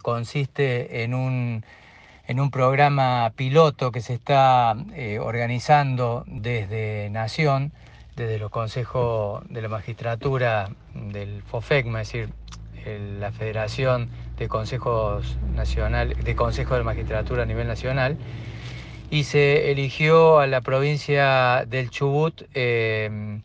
consiste en un, programa piloto que se está eh, organizando desde Nación, desde los consejos de la magistratura del FOFECMA, es decir, la Federación de Consejos Nacional, de Consejos de Magistratura a nivel nacional, y se eligió a la provincia del Chubut eh,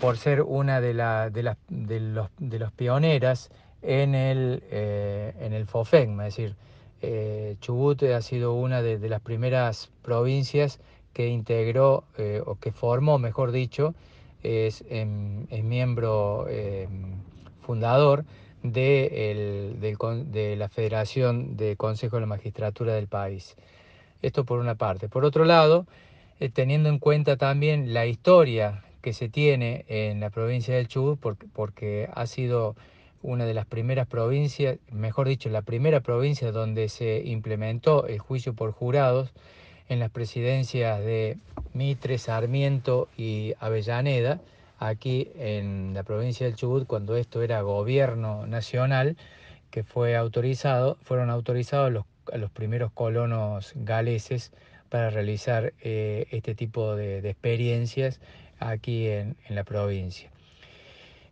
por ser una de, las de, de, los, de los pioneras en el, eh, en el es decir, eh, Chubut ha sido una de, las primeras provincias que integró eh, o que formó, mejor dicho, es, em, miembro em, fundador de, la Federación de Consejo de la Magistratura del país. Esto por una parte. Por otro lado, eh, teniendo en cuenta también la historia que se tiene en la provincia del Chubut, porque ha sido una de las primeras provincias, mejor dicho, la primera provincia donde se implementó el juicio por jurados en las presidencias de Mitre, Sarmiento y Avellaneda, aquí en la provincia del Chubut, cuando esto era gobierno nacional, que fue autorizado, fueron autorizados los, primeros colonos galeses para realizar eh, este tipo de, experiencias aquí en la provincia.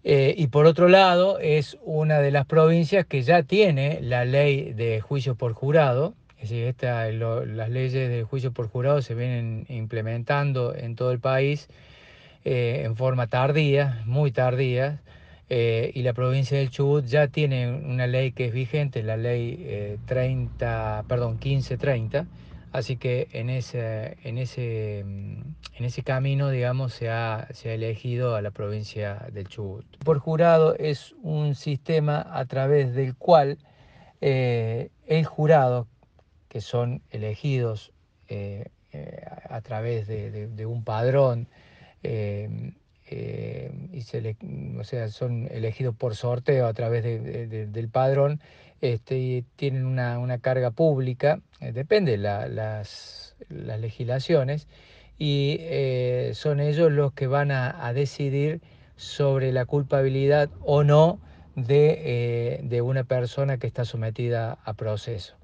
Eh, y por otro lado, es una de las provincias que ya tiene la ley de juicio por jurado. Es decir, esta, las leyes de juicio por jurado se vienen implementando en todo el país eh, en forma tardía, muy tardía. Eh, y la provincia del Chubut ya tiene una ley que es vigente, la ley 30, perdón, 1530, Así que en ese, mm, en ese, camino, digamos, se ha, elegido a la provincia del Chubut. Por jurado es un sistema a través del cual eh, el jurado, que son elegidos eh, eh, a través de, de un padrón, eh, y se o sea, son elegidos por sorteo a través del padrón este, tienen una, carga pública, eh, depende la, las, legislaciones, y eh, son ellos los que van a, decidir sobre la culpabilidad o no de, de una persona que está sometida a proceso.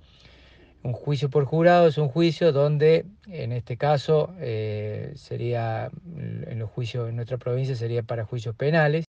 Un juicio por jurado es un juicio donde, en este caso, eh, sería, en los juicios en nuestra provincia sería para juicios penales.